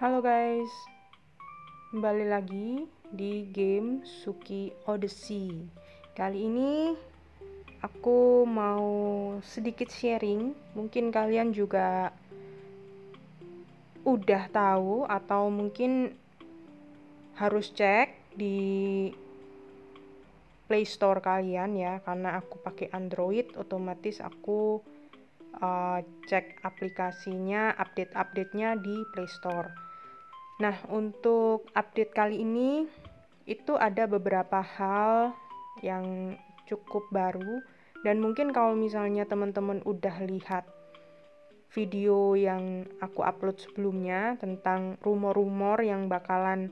Halo guys, kembali lagi di game Suki Odyssey. Kali ini aku mau sedikit sharing, mungkin kalian juga udah tahu atau mungkin harus cek di Play Store kalian ya, karena aku pakai Android, otomatis aku uh, cek aplikasinya, update-update-nya di Play Store Nah, untuk update kali ini itu ada beberapa hal yang cukup baru dan mungkin kalau misalnya teman-teman udah lihat video yang aku upload sebelumnya tentang rumor-rumor yang bakalan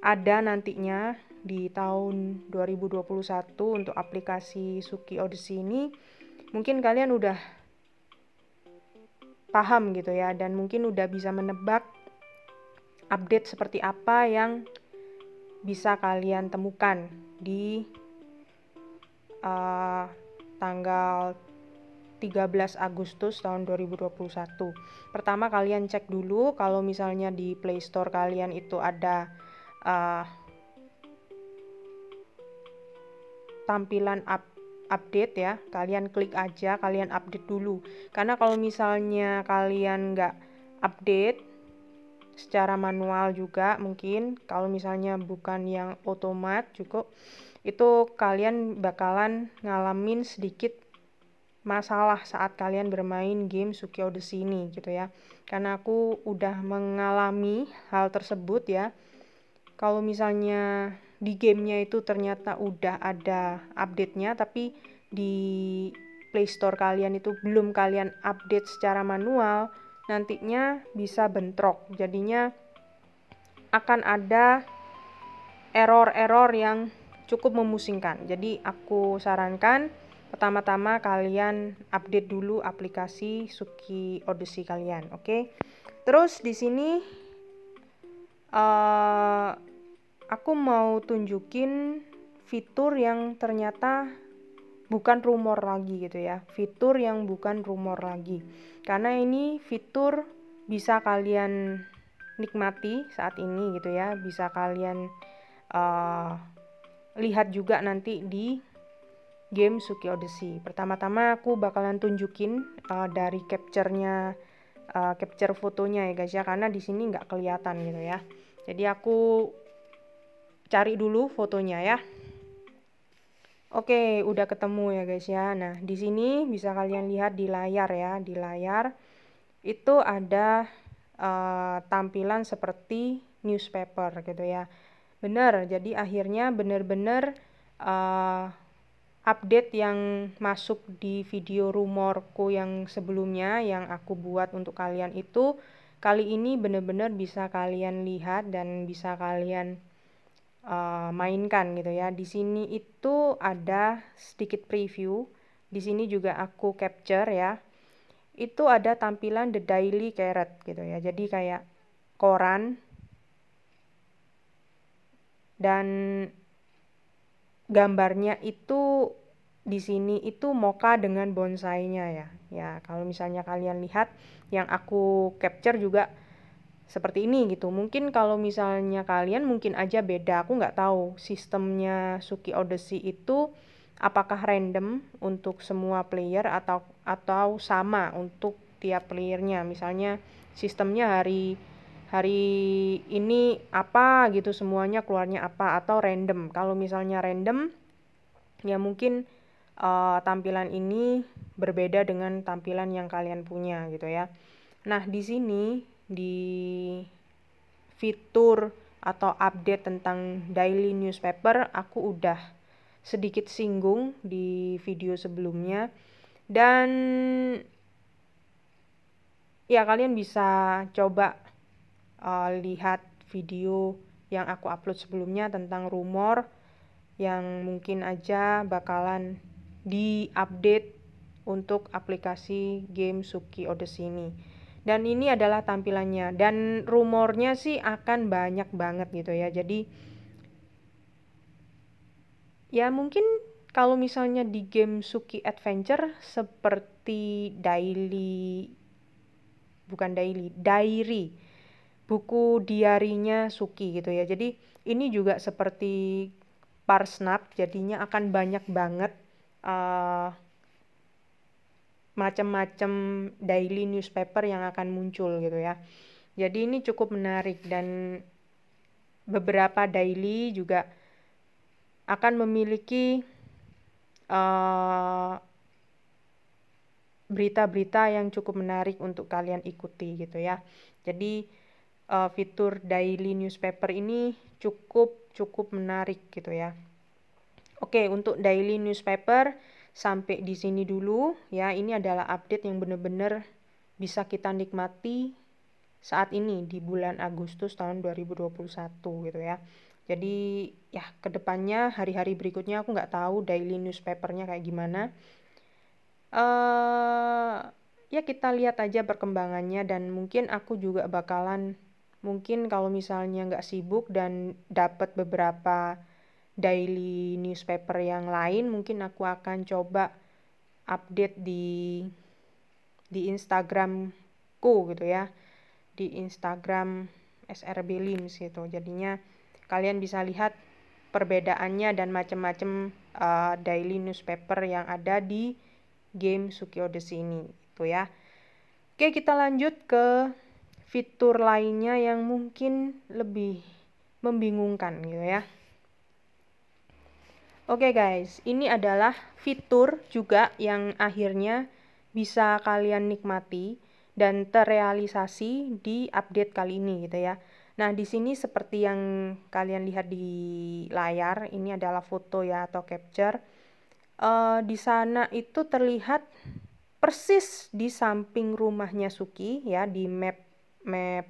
ada nantinya di tahun 2021 untuk aplikasi Suki Odyssey ini mungkin kalian udah paham gitu ya dan mungkin udah bisa menebak update seperti apa yang bisa kalian temukan di uh, tanggal 13 Agustus tahun 2021. Pertama kalian cek dulu kalau misalnya di Play Store kalian itu ada uh, tampilan up, update ya, kalian klik aja, kalian update dulu. Karena kalau misalnya kalian nggak update secara manual juga mungkin kalau misalnya bukan yang otomat cukup itu kalian bakalan ngalamin sedikit masalah saat kalian bermain game Sukyo di sini gitu ya. Karena aku udah mengalami hal tersebut ya. Kalau misalnya di gamenya itu ternyata udah ada update-nya tapi di Play Store kalian itu belum kalian update secara manual, nantinya bisa bentrok. Jadinya akan ada error-error yang cukup memusingkan. Jadi aku sarankan pertama-tama kalian update dulu aplikasi Suki Odyssey kalian, oke? Okay? Terus di sini uh, aku mau tunjukin fitur yang ternyata bukan rumor lagi gitu ya fitur yang bukan rumor lagi karena ini fitur bisa kalian nikmati saat ini gitu ya bisa kalian uh, lihat juga nanti di game Suki Odyssey. Pertama-tama aku bakalan tunjukin uh, dari capture-nya, uh, capture fotonya ya guys ya, karena di sini nggak kelihatan gitu ya. Jadi aku cari dulu fotonya ya. Oke, udah ketemu ya guys ya. Nah, di sini bisa kalian lihat di layar ya, di layar itu ada uh, tampilan seperti newspaper gitu ya. Bener, jadi akhirnya bener-bener uh, update yang masuk di video rumorku yang sebelumnya yang aku buat untuk kalian itu kali ini bener-bener bisa kalian lihat dan bisa kalian uh, mainkan gitu ya. Di sini itu ada sedikit preview. Di sini juga aku capture ya. Itu ada tampilan The Daily Carrot gitu ya. Jadi kayak koran dan gambarnya itu di sini itu moka dengan bonsainya ya. Ya, kalau misalnya kalian lihat yang aku capture juga seperti ini gitu. Mungkin kalau misalnya kalian mungkin aja beda, aku nggak tahu sistemnya Suki Odyssey itu apakah random untuk semua player atau atau sama untuk tiap playernya. Misalnya sistemnya hari hari ini apa gitu semuanya keluarnya apa atau random. Kalau misalnya random ya mungkin uh, tampilan ini berbeda dengan tampilan yang kalian punya gitu ya. Nah, di sini di fitur atau update tentang daily newspaper aku udah sedikit singgung di video sebelumnya dan ya kalian bisa coba uh, lihat video yang aku upload sebelumnya tentang rumor yang mungkin aja bakalan di-update untuk aplikasi game Suki Odyssey ini dan ini adalah tampilannya dan rumornya sih akan banyak banget gitu ya jadi ya mungkin kalau misalnya di game Suki Adventure seperti daily bukan daily diary buku diarinya Suki gitu ya jadi ini juga seperti Parsnap jadinya akan banyak banget uh, macam-macam daily newspaper yang akan muncul gitu ya. Jadi ini cukup menarik dan beberapa daily juga akan memiliki berita eh, berita-berita yang cukup menarik untuk kalian ikuti gitu ya. Jadi uh, fitur daily newspaper ini cukup cukup menarik gitu ya. Oke, untuk daily newspaper sampai di sini dulu ya. Ini adalah update yang benar-benar bisa kita nikmati saat ini di bulan Agustus tahun 2021 gitu ya. Jadi ya kedepannya hari-hari berikutnya aku nggak tahu daily newspapernya kayak gimana. Uh, ya kita lihat aja perkembangannya dan mungkin aku juga bakalan mungkin kalau misalnya nggak sibuk dan dapat beberapa daily newspaper yang lain mungkin aku akan coba update di di Instagramku gitu ya di Instagram SRB Lims gitu jadinya kalian bisa lihat perbedaannya dan macam-macam uh, daily newspaper yang ada di game Sukiyodes sini itu ya oke kita lanjut ke fitur lainnya yang mungkin lebih membingungkan gitu ya Oke okay guys, ini adalah fitur juga yang akhirnya bisa kalian nikmati dan terrealisasi di update kali ini gitu ya. Nah, di sini seperti yang kalian lihat di layar, ini adalah foto ya atau capture. Uh, di sana itu terlihat persis di samping rumahnya Suki ya di map map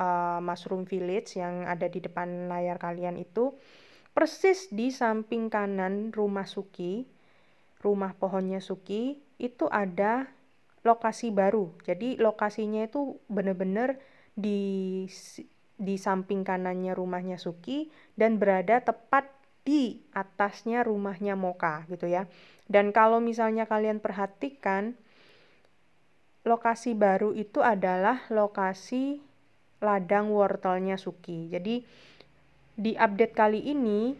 uh, Mushroom Village yang ada di depan layar kalian itu persis di samping kanan rumah Suki, rumah pohonnya Suki, itu ada lokasi baru. Jadi lokasinya itu benar-benar di di samping kanannya rumahnya Suki dan berada tepat di atasnya rumahnya Moka gitu ya. Dan kalau misalnya kalian perhatikan lokasi baru itu adalah lokasi ladang wortelnya Suki. Jadi di update kali ini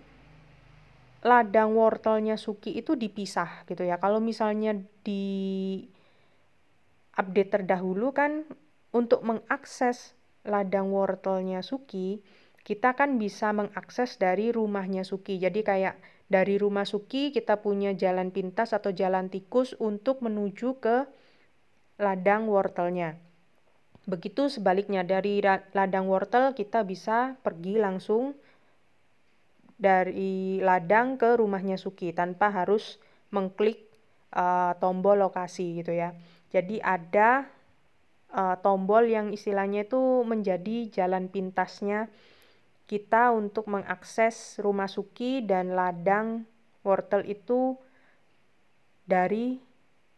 ladang wortelnya Suki itu dipisah gitu ya. Kalau misalnya di update terdahulu kan untuk mengakses ladang wortelnya Suki, kita kan bisa mengakses dari rumahnya Suki. Jadi kayak dari rumah Suki kita punya jalan pintas atau jalan tikus untuk menuju ke ladang wortelnya. Begitu sebaliknya dari ladang wortel kita bisa pergi langsung dari ladang ke rumahnya Suki tanpa harus mengklik uh, tombol lokasi gitu ya. Jadi ada uh, tombol yang istilahnya itu menjadi jalan pintasnya kita untuk mengakses rumah Suki dan ladang wortel itu dari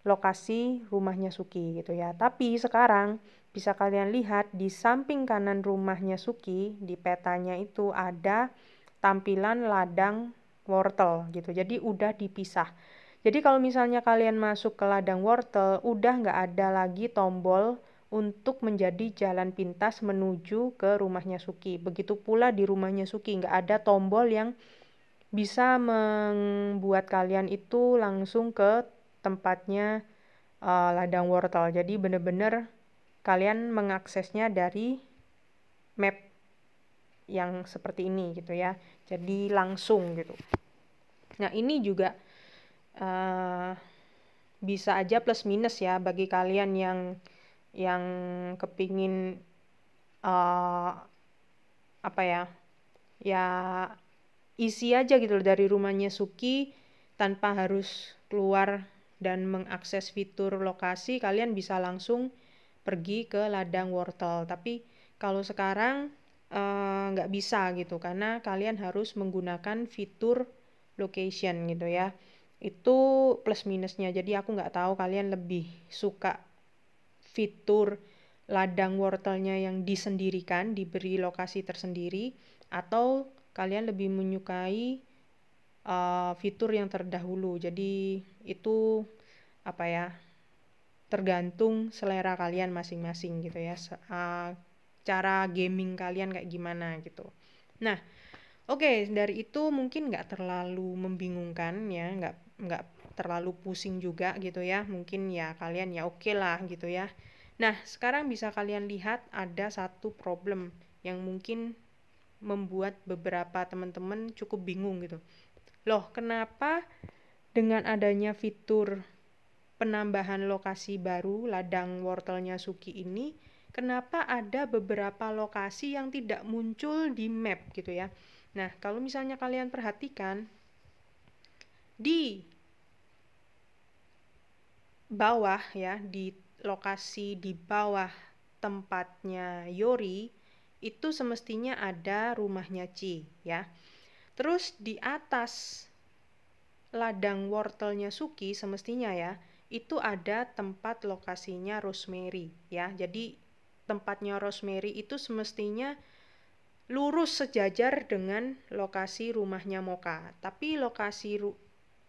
lokasi rumahnya Suki gitu ya. Tapi sekarang bisa kalian lihat di samping kanan rumahnya Suki di petanya itu ada tampilan ladang wortel gitu. Jadi udah dipisah. Jadi kalau misalnya kalian masuk ke ladang wortel, udah nggak ada lagi tombol untuk menjadi jalan pintas menuju ke rumahnya Suki. Begitu pula di rumahnya Suki, nggak ada tombol yang bisa membuat kalian itu langsung ke tempatnya uh, ladang wortel. Jadi bener-bener kalian mengaksesnya dari map yang seperti ini gitu ya jadi langsung gitu nah ini juga uh, bisa aja plus minus ya bagi kalian yang yang kepingin uh, apa ya ya isi aja gitu loh dari rumahnya Suki tanpa harus keluar dan mengakses fitur lokasi kalian bisa langsung pergi ke ladang wortel. Tapi kalau sekarang eh, nggak uh, bisa gitu karena kalian harus menggunakan fitur location gitu ya. Itu plus minusnya. Jadi aku nggak tahu kalian lebih suka fitur ladang wortelnya yang disendirikan, diberi lokasi tersendiri, atau kalian lebih menyukai uh, fitur yang terdahulu. Jadi itu apa ya tergantung selera kalian masing-masing gitu ya eh, cara gaming kalian kayak gimana gitu nah oke okay, dari itu mungkin nggak terlalu membingungkan ya nggak nggak terlalu pusing juga gitu ya mungkin ya kalian ya oke okay lah gitu ya nah sekarang bisa kalian lihat ada satu problem yang mungkin membuat beberapa teman-teman cukup bingung gitu loh kenapa dengan adanya fitur penambahan lokasi baru ladang wortelnya Suki ini, kenapa ada beberapa lokasi yang tidak muncul di map gitu ya. Nah, kalau misalnya kalian perhatikan di bawah ya, di lokasi di bawah tempatnya Yori itu semestinya ada rumahnya Ci ya. Terus di atas ladang wortelnya Suki semestinya ya itu ada tempat lokasinya Rosemary ya. Jadi tempatnya Rosemary itu semestinya lurus sejajar dengan lokasi rumahnya Moka. Tapi lokasi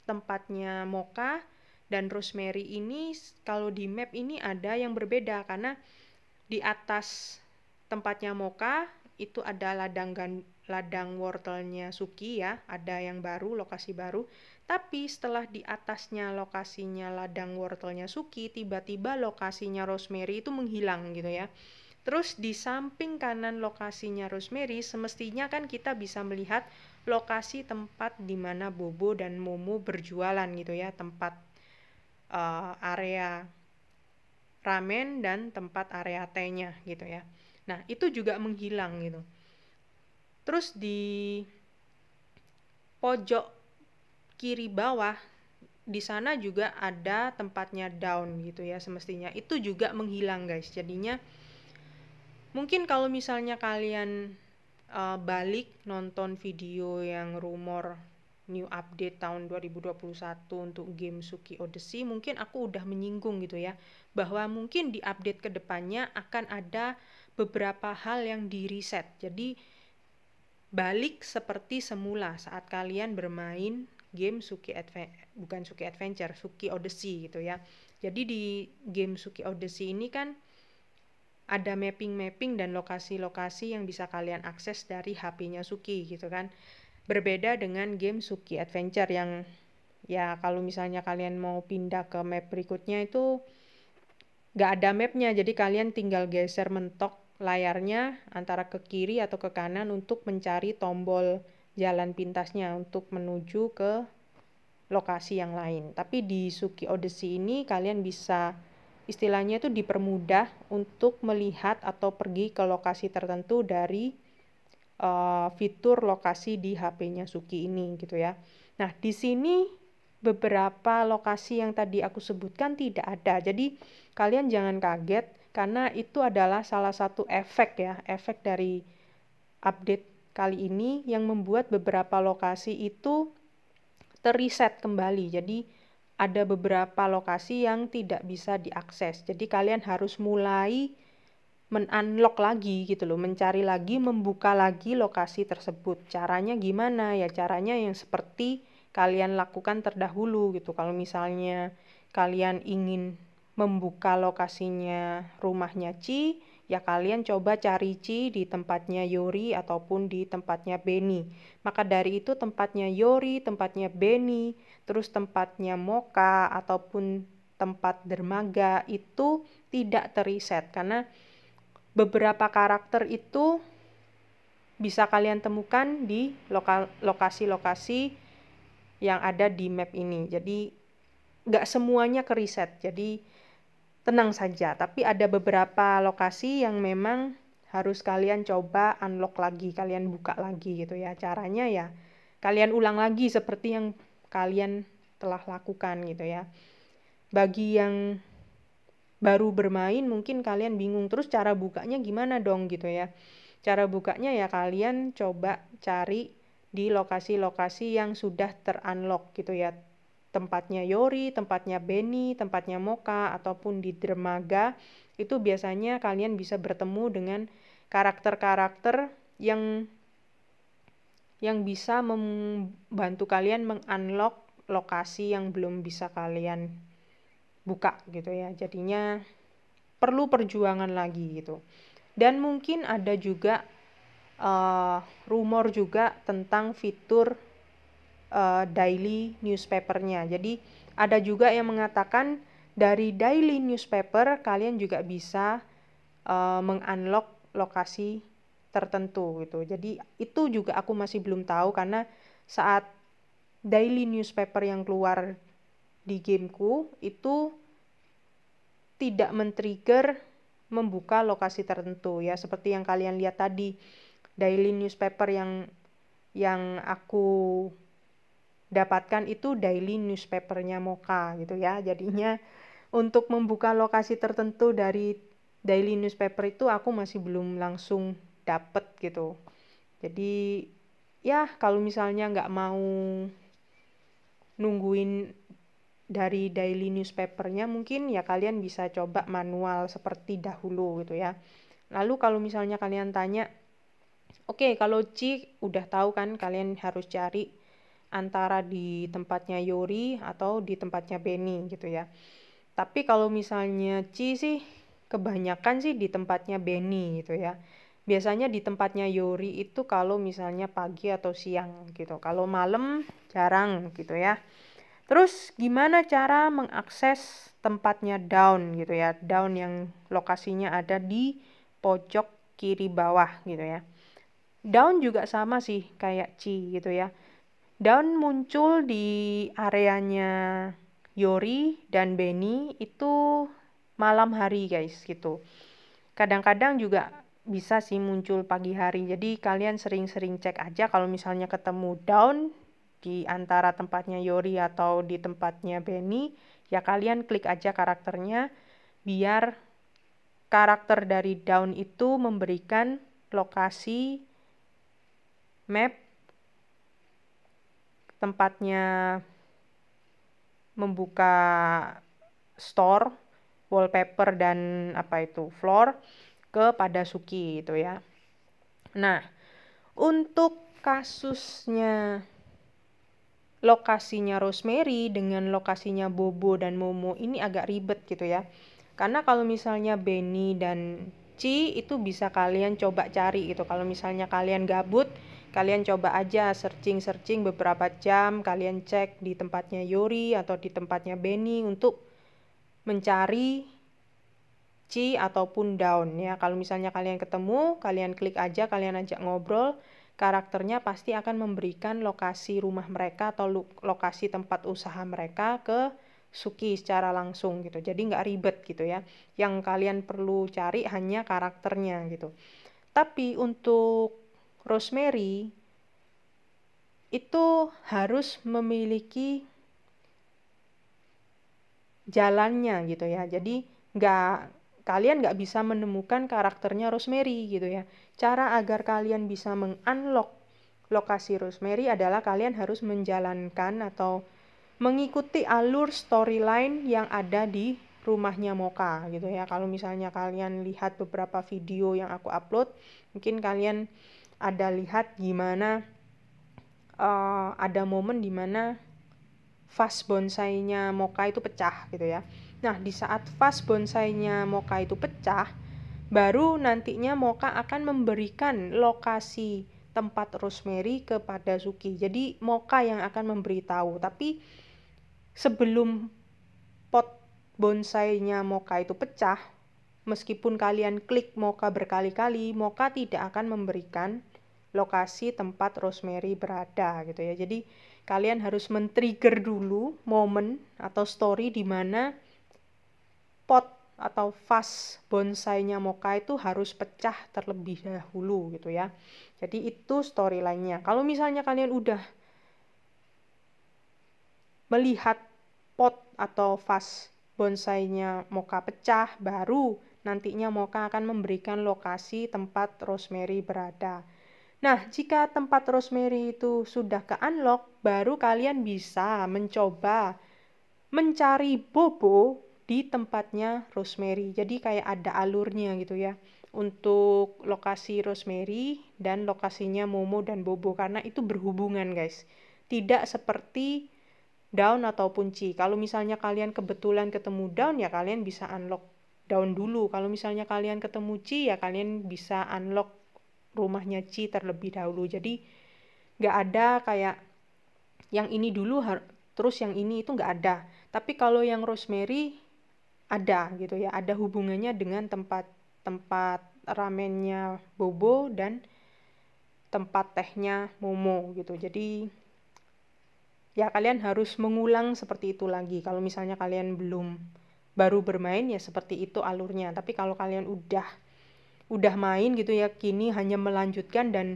tempatnya Moka dan Rosemary ini kalau di map ini ada yang berbeda karena di atas tempatnya Moka itu ada ladang gan ladang wortelnya Suki ya, ada yang baru, lokasi baru. Tapi setelah di atasnya lokasinya ladang wortelnya Suki, tiba-tiba lokasinya Rosemary itu menghilang gitu ya. Terus di samping kanan lokasinya Rosemary, semestinya kan kita bisa melihat lokasi tempat di mana Bobo dan Momo berjualan gitu ya, tempat uh, area ramen dan tempat area tehnya gitu ya. Nah, itu juga menghilang gitu. Terus di pojok kiri bawah di sana juga ada tempatnya down gitu ya semestinya itu juga menghilang guys jadinya mungkin kalau misalnya kalian uh, balik nonton video yang rumor new update tahun 2021 untuk game Suki Odyssey mungkin aku udah menyinggung gitu ya bahwa mungkin di update kedepannya akan ada beberapa hal yang di reset jadi balik seperti semula saat kalian bermain game Suki adventure bukan Suki Adventure, Suki Odyssey gitu ya. Jadi di game Suki Odyssey ini kan ada mapping-mapping dan lokasi-lokasi yang bisa kalian akses dari HP-nya Suki gitu kan. Berbeda dengan game Suki Adventure yang ya kalau misalnya kalian mau pindah ke map berikutnya itu nggak ada mapnya jadi kalian tinggal geser mentok layarnya antara ke kiri atau ke kanan untuk mencari tombol jalan pintasnya untuk menuju ke lokasi yang lain. Tapi di Suki Odyssey ini kalian bisa istilahnya itu dipermudah untuk melihat atau pergi ke lokasi tertentu dari uh, fitur lokasi di HP-nya Suki ini gitu ya. Nah, di sini beberapa lokasi yang tadi aku sebutkan tidak ada. Jadi kalian jangan kaget karena itu adalah salah satu efek ya, efek dari update kali ini yang membuat beberapa lokasi itu teriset kembali. Jadi ada beberapa lokasi yang tidak bisa diakses. Jadi kalian harus mulai menunlock lagi gitu loh, mencari lagi, membuka lagi lokasi tersebut. Caranya gimana? Ya caranya yang seperti kalian lakukan terdahulu gitu. Kalau misalnya kalian ingin membuka lokasinya rumahnya Ci, ya kalian coba cari Ci di tempatnya Yori ataupun di tempatnya Beni. Maka dari itu tempatnya Yori, tempatnya Beni, terus tempatnya Moka ataupun tempat dermaga itu tidak teriset karena beberapa karakter itu bisa kalian temukan di lokasi-lokasi yang ada di map ini. Jadi nggak semuanya keriset Jadi tenang saja. Tapi ada beberapa lokasi yang memang harus kalian coba unlock lagi, kalian buka lagi gitu ya. Caranya ya kalian ulang lagi seperti yang kalian telah lakukan gitu ya. Bagi yang baru bermain mungkin kalian bingung terus cara bukanya gimana dong gitu ya. Cara bukanya ya kalian coba cari di lokasi-lokasi yang sudah terunlock gitu ya tempatnya Yori, tempatnya Benny, tempatnya Moka, ataupun di dermaga, itu biasanya kalian bisa bertemu dengan karakter-karakter yang yang bisa membantu kalian mengunlock lokasi yang belum bisa kalian buka gitu ya. Jadinya perlu perjuangan lagi gitu. Dan mungkin ada juga uh, rumor juga tentang fitur uh, daily newspapernya. Jadi ada juga yang mengatakan dari daily newspaper kalian juga bisa uh, mengunlock lokasi tertentu gitu. Jadi itu juga aku masih belum tahu karena saat daily newspaper yang keluar di gameku itu tidak men-trigger membuka lokasi tertentu ya seperti yang kalian lihat tadi daily newspaper yang yang aku dapatkan itu daily newspapernya Moka gitu ya. Jadinya untuk membuka lokasi tertentu dari daily newspaper itu aku masih belum langsung dapet gitu. Jadi ya kalau misalnya nggak mau nungguin dari daily newspapernya mungkin ya kalian bisa coba manual seperti dahulu gitu ya. Lalu kalau misalnya kalian tanya, oke okay, kalau C udah tahu kan kalian harus cari antara di tempatnya Yori atau di tempatnya Benny gitu ya. Tapi kalau misalnya Ci sih kebanyakan sih di tempatnya Benny gitu ya. Biasanya di tempatnya Yori itu kalau misalnya pagi atau siang gitu. Kalau malam jarang gitu ya. Terus gimana cara mengakses tempatnya down gitu ya. Down yang lokasinya ada di pojok kiri bawah gitu ya. Down juga sama sih kayak Ci gitu ya. Down muncul di areanya Yori dan Benny itu malam hari guys gitu. Kadang-kadang juga bisa sih muncul pagi hari. Jadi kalian sering-sering cek aja kalau misalnya ketemu Down di antara tempatnya Yori atau di tempatnya Benny, ya kalian klik aja karakternya biar karakter dari Down itu memberikan lokasi map tempatnya membuka store wallpaper dan apa itu floor kepada Suki itu ya. Nah, untuk kasusnya lokasinya Rosemary dengan lokasinya Bobo dan Momo ini agak ribet gitu ya. Karena kalau misalnya Benny dan Ci itu bisa kalian coba cari gitu. Kalau misalnya kalian gabut, Kalian coba aja searching-searching beberapa jam, kalian cek di tempatnya Yori atau di tempatnya Benny untuk mencari C ataupun down ya. Kalau misalnya kalian ketemu, kalian klik aja, kalian ajak ngobrol, karakternya pasti akan memberikan lokasi rumah mereka atau lokasi tempat usaha mereka ke Suki secara langsung gitu. Jadi nggak ribet gitu ya. Yang kalian perlu cari hanya karakternya gitu. Tapi untuk rosemary itu harus memiliki jalannya gitu ya. Jadi nggak kalian nggak bisa menemukan karakternya Rosemary gitu ya. Cara agar kalian bisa mengunlock lokasi Rosemary adalah kalian harus menjalankan atau mengikuti alur storyline yang ada di rumahnya Moka gitu ya. Kalau misalnya kalian lihat beberapa video yang aku upload, mungkin kalian ada lihat gimana uh, ada momen dimana vas bonsainya Moka itu pecah gitu ya. Nah, di saat vas bonsainya Moka itu pecah, baru nantinya Moka akan memberikan lokasi tempat Rosemary kepada Suki. Jadi Moka yang akan memberitahu. Tapi sebelum pot bonsainya Moka itu pecah, meskipun kalian klik Moka berkali-kali, Moka tidak akan memberikan lokasi tempat Rosemary berada gitu ya. Jadi kalian harus men-trigger dulu momen atau story di mana pot atau vas bonsainya moka itu harus pecah terlebih dahulu gitu ya. Jadi itu story lainnya Kalau misalnya kalian udah melihat pot atau vas bonsainya moka pecah, baru nantinya moka akan memberikan lokasi tempat rosemary berada. Nah, jika tempat rosemary itu sudah ke-unlock, baru kalian bisa mencoba mencari bobo di tempatnya rosemary. Jadi kayak ada alurnya gitu ya untuk lokasi rosemary dan lokasinya momo dan bobo karena itu berhubungan guys tidak seperti daun atau kunci kalau misalnya kalian kebetulan ketemu daun ya kalian bisa unlock daun dulu kalau misalnya kalian ketemu ci ya kalian bisa unlock rumahnya Ci terlebih dahulu. Jadi nggak ada kayak yang ini dulu terus yang ini itu nggak ada. Tapi kalau yang Rosemary ada gitu ya, ada hubungannya dengan tempat tempat ramennya Bobo dan tempat tehnya Momo gitu. Jadi ya kalian harus mengulang seperti itu lagi. Kalau misalnya kalian belum baru bermain ya seperti itu alurnya. Tapi kalau kalian udah udah main gitu ya kini hanya melanjutkan dan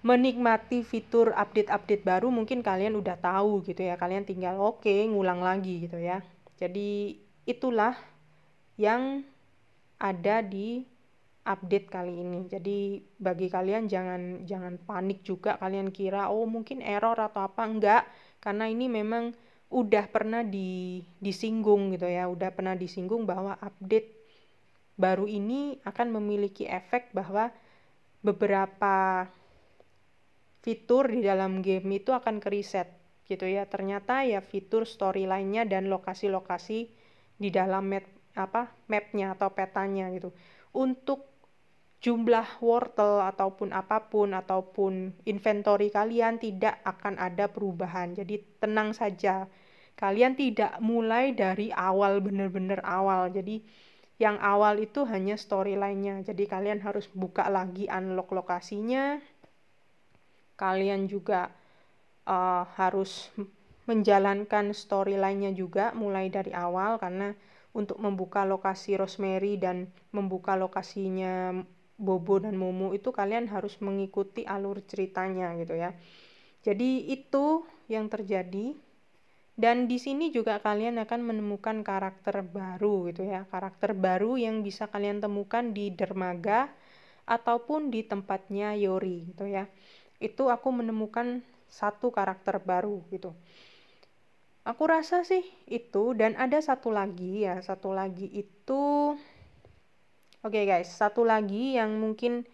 menikmati fitur update-update baru mungkin kalian udah tahu gitu ya kalian tinggal oke okay, ngulang lagi gitu ya jadi itulah yang ada di update kali ini jadi bagi kalian jangan jangan panik juga kalian kira oh mungkin error atau apa enggak karena ini memang udah pernah di disinggung gitu ya udah pernah disinggung bahwa update baru ini akan memiliki efek bahwa beberapa fitur di dalam game itu akan keriset gitu ya. Ternyata ya fitur storyline-nya dan lokasi-lokasi di dalam map apa mapnya atau petanya gitu. Untuk jumlah wortel ataupun apapun ataupun inventory kalian tidak akan ada perubahan. Jadi tenang saja. Kalian tidak mulai dari awal bener-bener awal. Jadi yang awal itu hanya storyline-nya. Jadi kalian harus buka lagi unlock lokasinya. Kalian juga uh, harus menjalankan storyline-nya juga mulai dari awal karena untuk membuka lokasi Rosemary dan membuka lokasinya Bobo dan Momo itu kalian harus mengikuti alur ceritanya gitu ya. Jadi itu yang terjadi dan di sini juga kalian akan menemukan karakter baru gitu ya karakter baru yang bisa kalian temukan di dermaga ataupun di tempatnya Yori gitu ya itu aku menemukan satu karakter baru gitu aku rasa sih itu dan ada satu lagi ya satu lagi itu oke okay guys satu lagi yang mungkin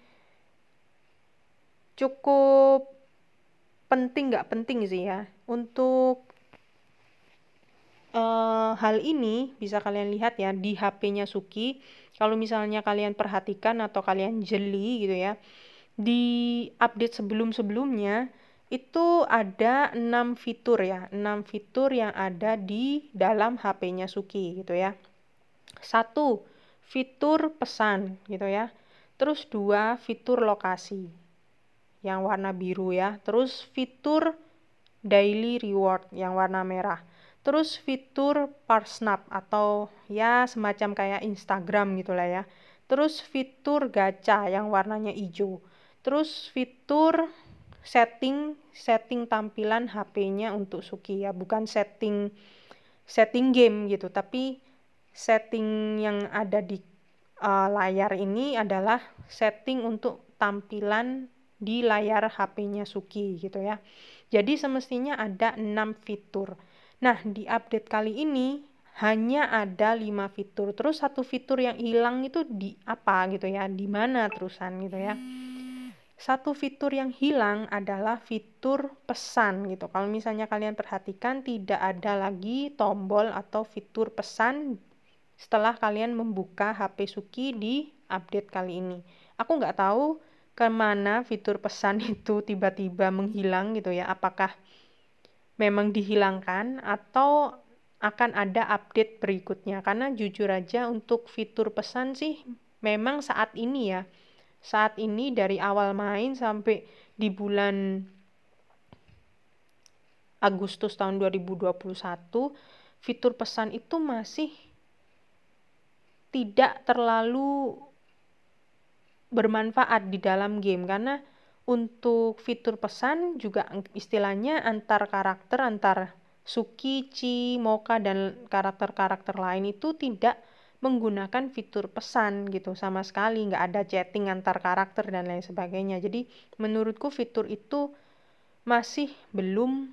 cukup penting nggak penting sih ya untuk uh, hal ini bisa kalian lihat ya di HP-nya Suki. Kalau misalnya kalian perhatikan atau kalian jeli gitu ya, di update sebelum-sebelumnya itu ada enam fitur ya, enam fitur yang ada di dalam HP-nya Suki gitu ya. Satu, fitur pesan gitu ya. Terus dua, fitur lokasi yang warna biru ya. Terus fitur daily reward yang warna merah Terus fitur Parsnap atau ya semacam kayak Instagram gitulah ya. Terus fitur gacha yang warnanya hijau. Terus fitur setting setting tampilan HP-nya untuk Suki ya, bukan setting setting game gitu, tapi setting yang ada di uh, layar ini adalah setting untuk tampilan di layar HP-nya Suki gitu ya. Jadi semestinya ada enam fitur. Nah, di update kali ini hanya ada lima fitur. Terus satu fitur yang hilang itu di apa gitu ya? Di mana terusan gitu ya? Satu fitur yang hilang adalah fitur pesan gitu. Kalau misalnya kalian perhatikan tidak ada lagi tombol atau fitur pesan setelah kalian membuka HP Suki di update kali ini. Aku nggak tahu kemana fitur pesan itu tiba-tiba menghilang gitu ya. Apakah memang dihilangkan atau akan ada update berikutnya karena jujur aja untuk fitur pesan sih memang saat ini ya saat ini dari awal main sampai di bulan Agustus tahun 2021 fitur pesan itu masih tidak terlalu bermanfaat di dalam game karena untuk fitur pesan juga istilahnya antar karakter, antar Suki, Chi, Moka, dan karakter-karakter lain itu tidak menggunakan fitur pesan gitu sama sekali nggak ada chatting antar karakter dan lain sebagainya jadi menurutku fitur itu masih belum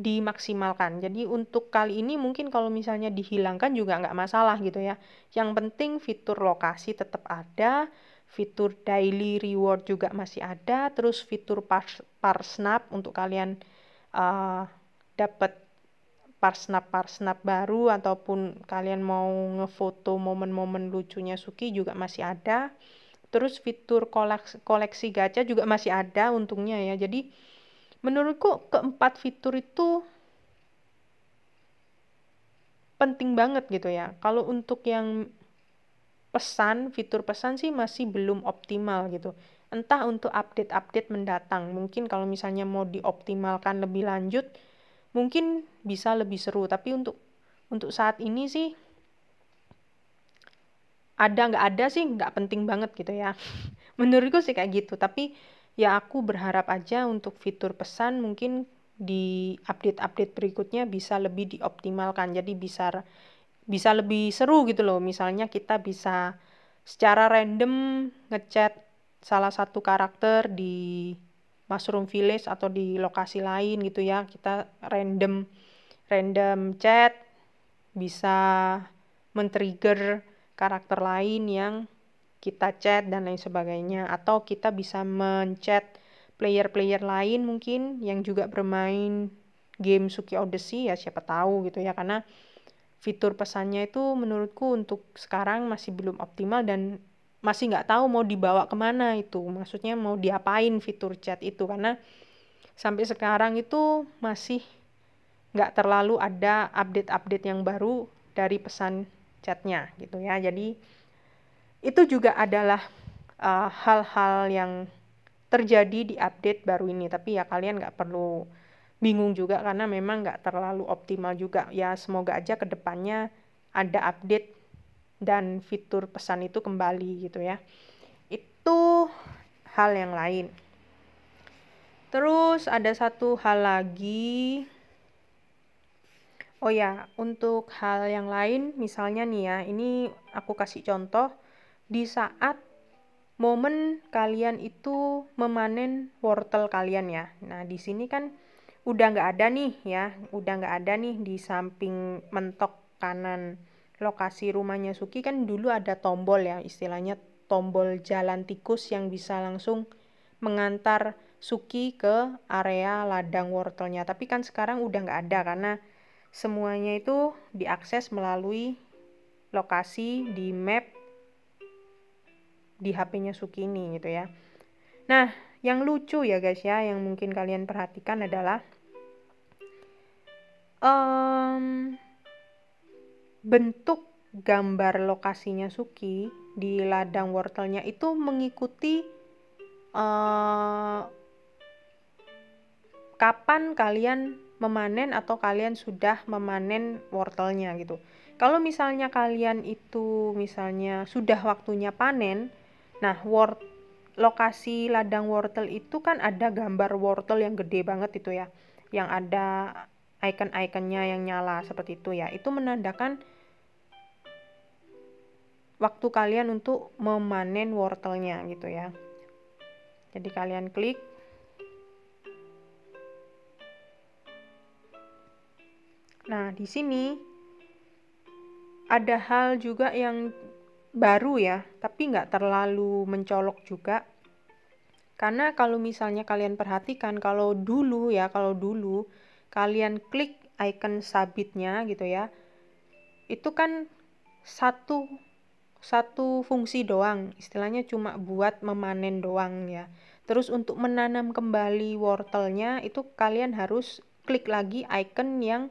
dimaksimalkan jadi untuk kali ini mungkin kalau misalnya dihilangkan juga nggak masalah gitu ya yang penting fitur lokasi tetap ada fitur daily reward juga masih ada terus fitur par parsnap untuk kalian uh, eh, dapat parsnap parsnap baru ataupun kalian mau ngefoto momen-momen lucunya Suki juga masih ada terus fitur koleksi, koleksi gacha juga masih ada untungnya ya jadi menurutku keempat fitur itu penting banget gitu ya kalau untuk yang pesan, fitur pesan sih masih belum optimal gitu. Entah untuk update-update mendatang, mungkin kalau misalnya mau dioptimalkan lebih lanjut, mungkin bisa lebih seru. Tapi untuk untuk saat ini sih ada nggak ada sih nggak penting banget gitu ya. Menurutku sih kayak gitu. Tapi ya aku berharap aja untuk fitur pesan mungkin di update-update berikutnya bisa lebih dioptimalkan. Jadi bisa bisa lebih seru gitu loh. Misalnya kita bisa secara random ngechat salah satu karakter di Mushroom Village atau di lokasi lain gitu ya. Kita random random chat bisa men-trigger karakter lain yang kita chat dan lain sebagainya atau kita bisa menchat player-player lain mungkin yang juga bermain game Suki Odyssey ya siapa tahu gitu ya karena fitur pesannya itu menurutku untuk sekarang masih belum optimal dan masih nggak tahu mau dibawa kemana itu maksudnya mau diapain fitur chat itu karena sampai sekarang itu masih nggak terlalu ada update-update yang baru dari pesan chatnya gitu ya jadi itu juga adalah eh, hal-hal uh, yang terjadi di update baru ini tapi ya kalian nggak perlu bingung juga karena memang nggak terlalu optimal juga. Ya semoga aja kedepannya ada update dan fitur pesan itu kembali gitu ya. Itu hal yang lain. Terus ada satu hal lagi. Oh ya, untuk hal yang lain misalnya nih ya, ini aku kasih contoh di saat momen kalian itu memanen wortel kalian ya. Nah, di sini kan udah nggak ada nih ya udah nggak ada nih di samping mentok kanan lokasi rumahnya Suki kan dulu ada tombol ya istilahnya tombol jalan tikus yang bisa langsung mengantar Suki ke area ladang wortelnya tapi kan sekarang udah nggak ada karena semuanya itu diakses melalui lokasi di map di HP-nya Suki ini gitu ya. Nah, yang lucu ya guys ya, yang mungkin kalian perhatikan adalah um, bentuk gambar lokasinya Suki di ladang wortelnya itu mengikuti uh, kapan kalian memanen atau kalian sudah memanen wortelnya gitu. Kalau misalnya kalian itu misalnya sudah waktunya panen, nah wort lokasi ladang wortel itu kan ada gambar wortel yang gede banget itu ya, yang ada icon-iconnya yang nyala seperti itu ya. Itu menandakan waktu kalian untuk memanen wortelnya gitu ya. Jadi kalian klik Nah, di sini ada hal juga yang baru ya, tapi nggak terlalu mencolok juga. Karena kalau misalnya kalian perhatikan, kalau dulu ya, kalau dulu kalian klik icon sabitnya gitu ya itu kan satu satu fungsi doang istilahnya cuma buat memanen doang ya terus untuk menanam kembali wortelnya itu kalian harus klik lagi icon yang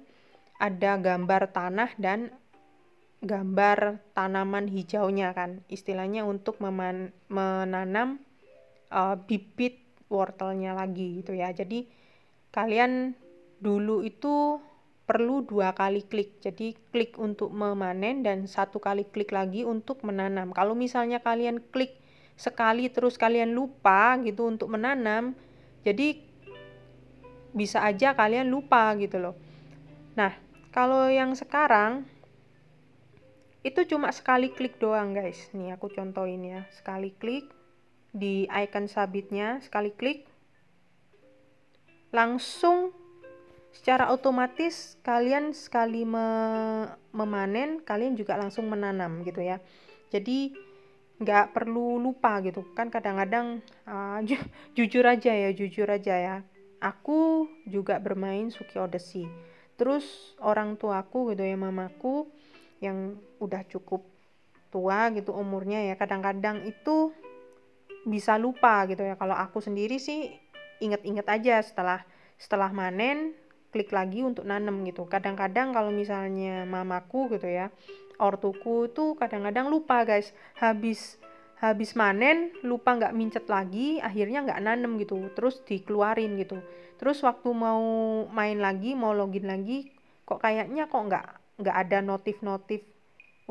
ada gambar tanah dan gambar tanaman hijaunya kan istilahnya untuk meman menanam uh, bibit wortelnya lagi gitu ya jadi kalian dulu itu perlu dua kali klik. Jadi klik untuk memanen dan satu kali klik lagi untuk menanam. Kalau misalnya kalian klik sekali terus kalian lupa gitu untuk menanam, jadi bisa aja kalian lupa gitu loh. Nah, kalau yang sekarang itu cuma sekali klik doang guys. Nih aku contohin ya, sekali klik di icon sabitnya, sekali klik langsung secara otomatis kalian sekali me memanen kalian juga langsung menanam gitu ya jadi nggak perlu lupa gitu kan kadang-kadang uh, ju jujur aja ya jujur aja ya aku juga bermain suki odesi terus orang tuaku gitu ya mamaku yang udah cukup tua gitu umurnya ya kadang-kadang itu bisa lupa gitu ya kalau aku sendiri sih inget-inget aja setelah setelah manen klik lagi untuk nanem gitu kadang-kadang kalau misalnya mamaku gitu ya ortuku tuh kadang-kadang lupa guys habis habis manen lupa nggak mincet lagi akhirnya nggak nanem gitu terus dikeluarin gitu terus waktu mau main lagi mau login lagi kok kayaknya kok nggak nggak ada notif-notif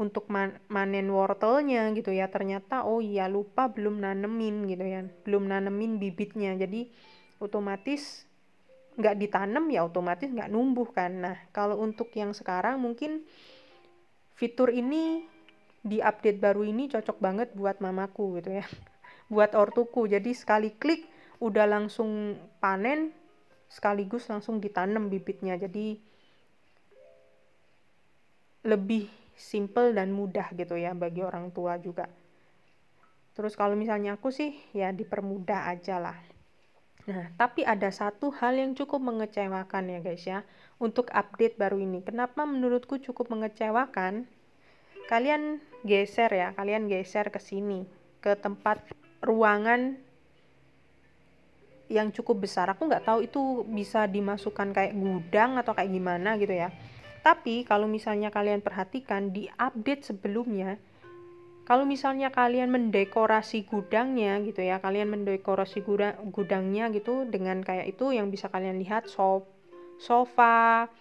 untuk man manen wortelnya gitu ya ternyata oh iya lupa belum nanemin gitu ya belum nanemin bibitnya jadi otomatis nggak ditanam ya otomatis nggak numbuh kan. Nah kalau untuk yang sekarang mungkin fitur ini di update baru ini cocok banget buat mamaku gitu ya. Buat ortuku. Jadi sekali klik udah langsung panen sekaligus langsung ditanam bibitnya. Jadi lebih simple dan mudah gitu ya bagi orang tua juga. Terus kalau misalnya aku sih ya dipermudah aja lah. Nah, tapi ada satu hal yang cukup mengecewakan ya guys ya untuk update baru ini. Kenapa menurutku cukup mengecewakan? Kalian geser ya, kalian geser ke sini, ke tempat ruangan yang cukup besar. Aku nggak tahu itu bisa dimasukkan kayak gudang atau kayak gimana gitu ya. Tapi kalau misalnya kalian perhatikan di update sebelumnya, kalau misalnya kalian mendekorasi gudangnya gitu ya, kalian mendekorasi gudangnya gitu dengan kayak itu yang bisa kalian lihat sof, sofa,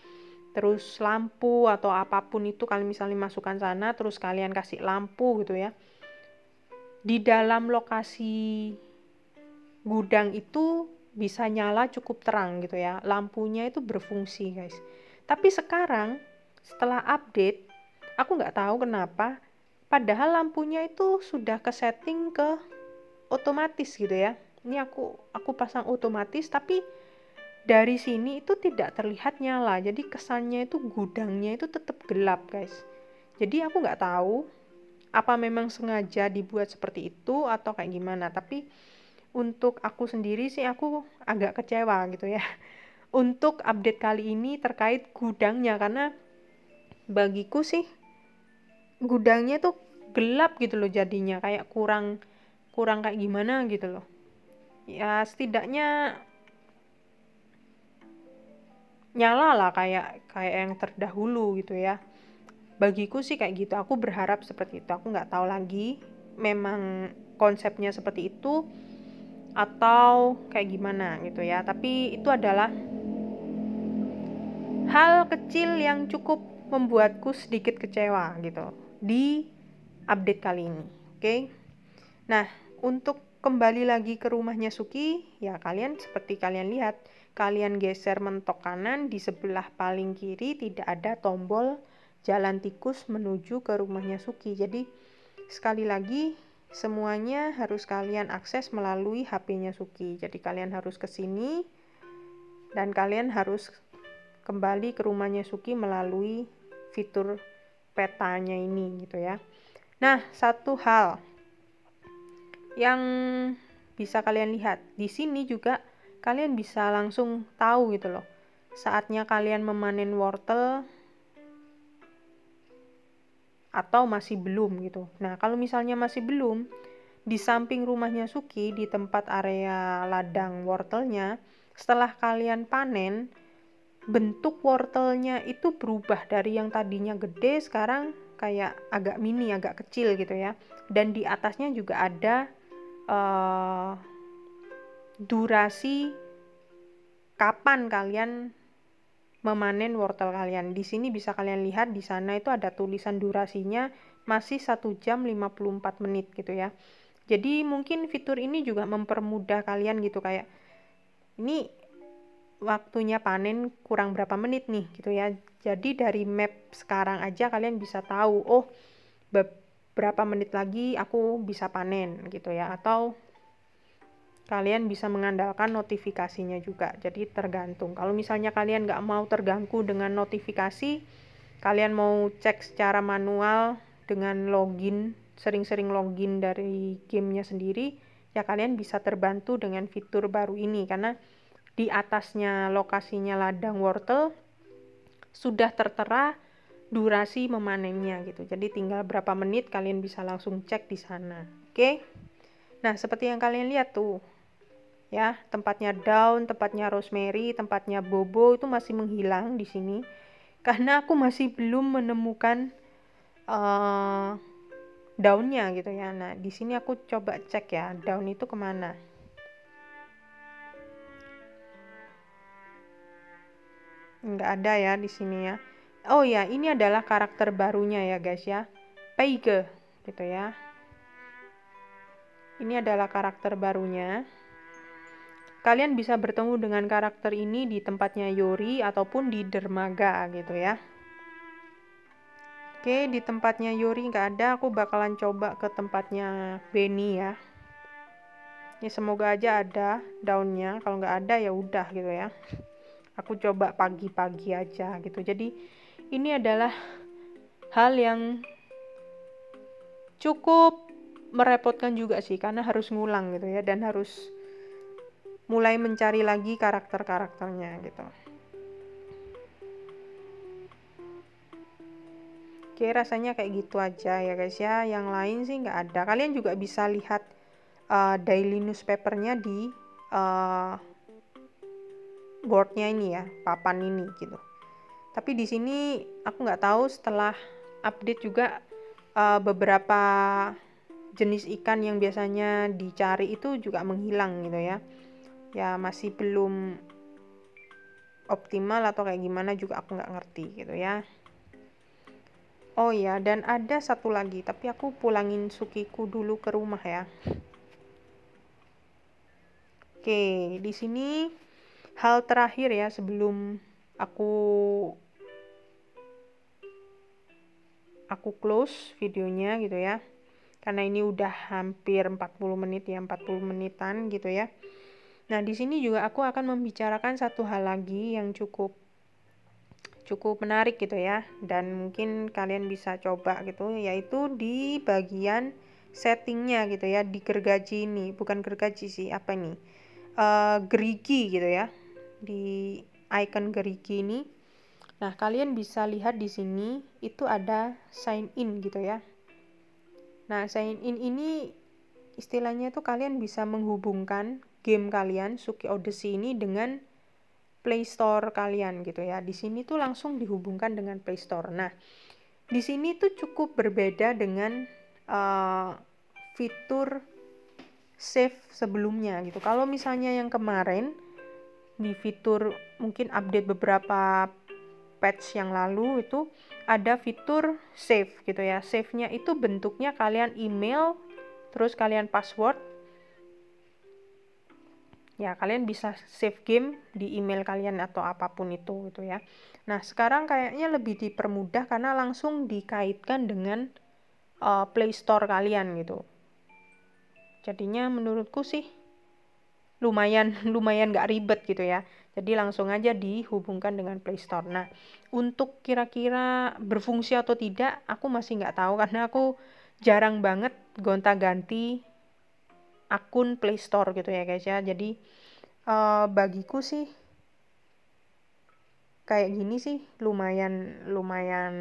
terus lampu atau apapun itu kalian misalnya masukkan sana terus kalian kasih lampu gitu ya. Di dalam lokasi gudang itu bisa nyala cukup terang gitu ya. Lampunya itu berfungsi guys. Tapi sekarang setelah update, aku nggak tahu kenapa padahal lampunya itu sudah ke setting ke otomatis gitu ya ini aku aku pasang otomatis tapi dari sini itu tidak terlihat nyala jadi kesannya itu gudangnya itu tetap gelap guys jadi aku nggak tahu apa memang sengaja dibuat seperti itu atau kayak gimana tapi untuk aku sendiri sih aku agak kecewa gitu ya untuk update kali ini terkait gudangnya karena bagiku sih gudangnya tuh gelap gitu loh jadinya kayak kurang kurang kayak gimana gitu loh ya setidaknya nyala lah kayak kayak yang terdahulu gitu ya bagiku sih kayak gitu aku berharap seperti itu aku nggak tahu lagi memang konsepnya seperti itu atau kayak gimana gitu ya tapi itu adalah hal kecil yang cukup membuatku sedikit kecewa gitu di update kali ini. Oke. Okay? Nah, untuk kembali lagi ke rumahnya Suki, ya kalian seperti kalian lihat, kalian geser mentok kanan di sebelah paling kiri tidak ada tombol jalan tikus menuju ke rumahnya Suki. Jadi sekali lagi semuanya harus kalian akses melalui HP-nya Suki. Jadi kalian harus ke sini dan kalian harus kembali ke rumahnya Suki melalui fitur petanya ini gitu ya. Nah, satu hal yang bisa kalian lihat di sini juga kalian bisa langsung tahu gitu loh. Saatnya kalian memanen wortel atau masih belum gitu. Nah, kalau misalnya masih belum, di samping rumahnya Suki di tempat area ladang wortelnya, setelah kalian panen, bentuk wortelnya itu berubah dari yang tadinya gede sekarang kayak agak mini, agak kecil gitu ya. Dan di atasnya juga ada uh, durasi kapan kalian memanen wortel kalian. Di sini bisa kalian lihat di sana itu ada tulisan durasinya masih 1 jam 54 menit gitu ya. Jadi mungkin fitur ini juga mempermudah kalian gitu kayak ini waktunya panen kurang berapa menit nih gitu ya. Jadi dari map sekarang aja kalian bisa tahu oh berapa menit lagi aku bisa panen gitu ya atau kalian bisa mengandalkan notifikasinya juga. Jadi tergantung. Kalau misalnya kalian nggak mau terganggu dengan notifikasi, kalian mau cek secara manual dengan login, sering-sering login dari gamenya sendiri, ya kalian bisa terbantu dengan fitur baru ini karena di atasnya lokasinya ladang wortel sudah tertera durasi memanennya gitu. Jadi tinggal berapa menit kalian bisa langsung cek di sana. Oke. Okay? Nah, seperti yang kalian lihat tuh. Ya, tempatnya daun, tempatnya rosemary, tempatnya bobo itu masih menghilang di sini karena aku masih belum menemukan uh, daunnya gitu ya. Nah, di sini aku coba cek ya, daun itu kemana nggak ada ya di sini ya oh ya ini adalah karakter barunya ya guys ya Peige gitu ya ini adalah karakter barunya kalian bisa bertemu dengan karakter ini di tempatnya Yori ataupun di dermaga gitu ya Oke, di tempatnya Yori nggak ada, aku bakalan coba ke tempatnya Benny ya. Ini ya, semoga aja ada daunnya, kalau nggak ada ya udah gitu ya aku coba pagi-pagi aja gitu jadi ini adalah hal yang cukup merepotkan juga sih karena harus ngulang gitu ya dan harus mulai mencari lagi karakter-karakternya gitu. Oke, rasanya kayak gitu aja ya guys ya. Yang lain sih nggak ada. Kalian juga bisa lihat uh, daily newspapernya di uh, boardnya ini ya papan ini gitu tapi di sini aku nggak tahu setelah update juga uh, beberapa jenis ikan yang biasanya dicari itu juga menghilang gitu ya ya masih belum optimal atau kayak gimana juga aku nggak ngerti gitu ya oh ya dan ada satu lagi tapi aku pulangin sukiku dulu ke rumah ya oke di sini hal terakhir ya sebelum aku aku close videonya gitu ya karena ini udah hampir 40 menit ya 40 menitan gitu ya nah di sini juga aku akan membicarakan satu hal lagi yang cukup cukup menarik gitu ya dan mungkin kalian bisa coba gitu yaitu di bagian settingnya gitu ya di gergaji ini bukan gergaji sih apa nih eh, uh, gerigi gitu ya di icon gerigi ini. Nah, kalian bisa lihat di sini itu ada sign in gitu ya. Nah, sign in ini istilahnya itu kalian bisa menghubungkan game kalian Suki Odyssey ini dengan Play Store kalian gitu ya. Di sini tuh langsung dihubungkan dengan Play Store. Nah, di sini tuh cukup berbeda dengan uh, fitur save sebelumnya gitu. Kalau misalnya yang kemarin di fitur mungkin update beberapa patch yang lalu itu ada fitur save gitu ya. Save-nya itu bentuknya kalian email terus kalian password. Ya, kalian bisa save game di email kalian atau apapun itu gitu ya. Nah, sekarang kayaknya lebih dipermudah karena langsung dikaitkan dengan uh, Play Store kalian gitu. Jadinya menurutku sih lumayan lumayan nggak ribet gitu ya. Jadi langsung aja dihubungkan dengan Play Store. Nah, untuk kira-kira berfungsi atau tidak, aku masih nggak tahu karena aku jarang banget gonta-ganti akun Play Store gitu ya guys ya. Jadi uh, bagiku sih kayak gini sih lumayan lumayan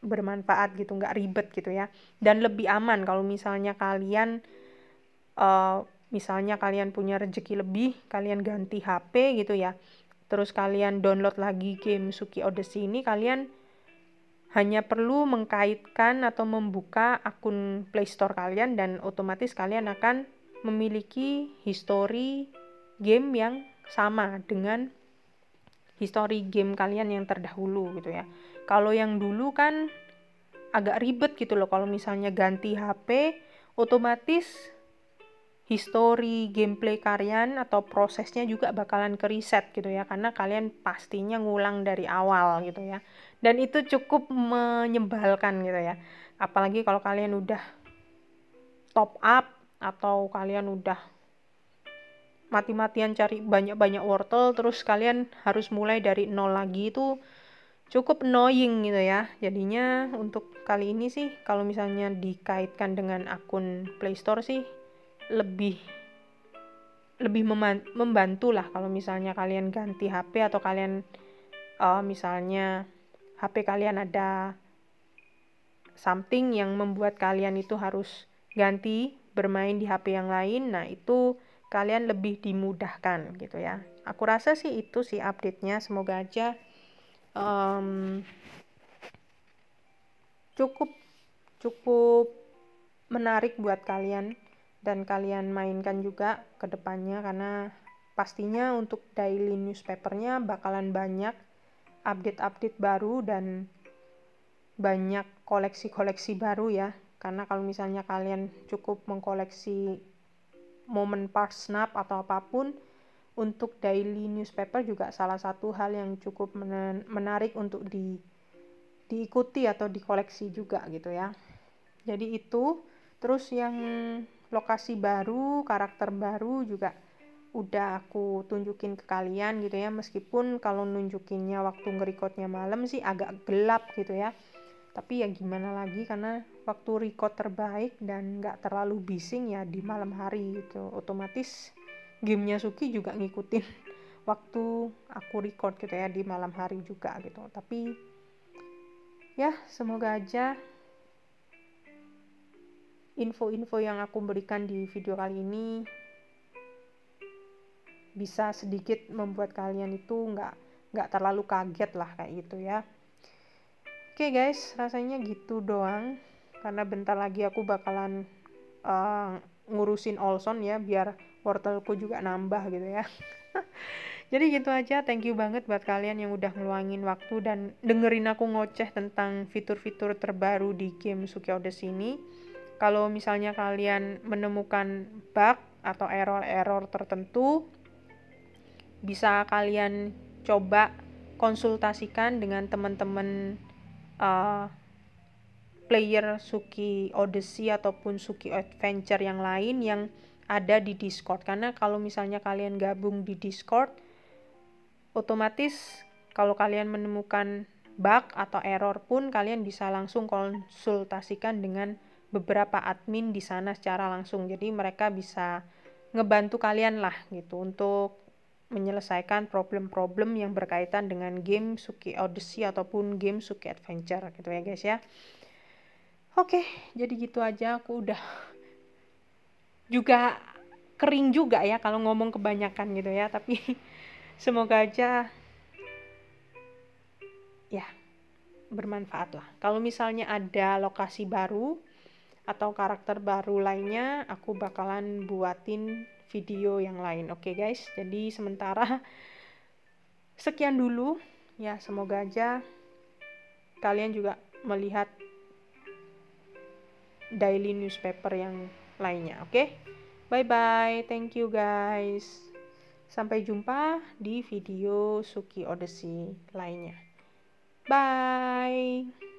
bermanfaat gitu, nggak ribet gitu ya. Dan lebih aman kalau misalnya kalian uh, misalnya kalian punya rezeki lebih, kalian ganti HP gitu ya. Terus kalian download lagi game Suki Odyssey ini, kalian hanya perlu mengkaitkan atau membuka akun Play Store kalian dan otomatis kalian akan memiliki histori game yang sama dengan histori game kalian yang terdahulu gitu ya. Kalau yang dulu kan agak ribet gitu loh kalau misalnya ganti HP otomatis History gameplay kalian atau prosesnya juga bakalan ke reset gitu ya karena kalian pastinya ngulang dari awal gitu ya dan itu cukup menyebalkan gitu ya apalagi kalau kalian udah top up atau kalian udah mati-matian cari banyak-banyak wortel terus kalian harus mulai dari nol lagi itu cukup annoying gitu ya jadinya untuk kali ini sih kalau misalnya dikaitkan dengan akun Playstore sih lebih lebih membantu lah kalau misalnya kalian ganti HP atau kalian uh, misalnya HP kalian ada something yang membuat kalian itu harus ganti bermain di HP yang lain nah itu kalian lebih dimudahkan gitu ya aku rasa sih itu si update-nya semoga aja um, cukup cukup menarik buat kalian dan kalian mainkan juga ke depannya karena pastinya untuk daily newspapernya bakalan banyak update-update baru dan banyak koleksi-koleksi baru ya karena kalau misalnya kalian cukup mengkoleksi momen part snap atau apapun untuk daily newspaper juga salah satu hal yang cukup menarik untuk di diikuti atau dikoleksi juga gitu ya jadi itu terus yang lokasi baru, karakter baru juga udah aku tunjukin ke kalian gitu ya meskipun kalau nunjukinnya waktu ngerekodnya malam sih agak gelap gitu ya tapi ya gimana lagi karena waktu record terbaik dan nggak terlalu bising ya di malam hari gitu otomatis gamenya Suki juga ngikutin waktu aku record gitu ya di malam hari juga gitu tapi ya semoga aja info-info yang aku berikan di video kali ini bisa sedikit membuat kalian itu nggak nggak terlalu kaget lah kayak gitu ya. Oke okay guys, rasanya gitu doang karena bentar lagi aku bakalan uh, ngurusin Olson ya biar wortelku juga nambah gitu ya. Jadi gitu aja, thank you banget buat kalian yang udah ngeluangin waktu dan dengerin aku ngoceh tentang fitur-fitur terbaru di game Suki Odyssey ini kalau misalnya kalian menemukan bug atau error-error tertentu bisa kalian coba konsultasikan dengan teman-teman uh, player Suki Odyssey ataupun Suki Adventure yang lain yang ada di Discord karena kalau misalnya kalian gabung di Discord otomatis kalau kalian menemukan bug atau error pun kalian bisa langsung konsultasikan dengan beberapa admin di sana secara langsung. Jadi mereka bisa ngebantu kalian lah gitu untuk menyelesaikan problem-problem yang berkaitan dengan game Suki Odyssey ataupun game Suki Adventure gitu ya guys ya. Oke, jadi gitu aja aku udah juga kering juga ya kalau ngomong kebanyakan gitu ya, tapi semoga aja ya bermanfaat lah. Kalau misalnya ada lokasi baru atau karakter baru lainnya aku bakalan buatin video yang lain oke okay, guys jadi sementara sekian dulu ya semoga aja kalian juga melihat daily newspaper yang lainnya oke okay? bye bye thank you guys sampai jumpa di video Suki Odyssey lainnya bye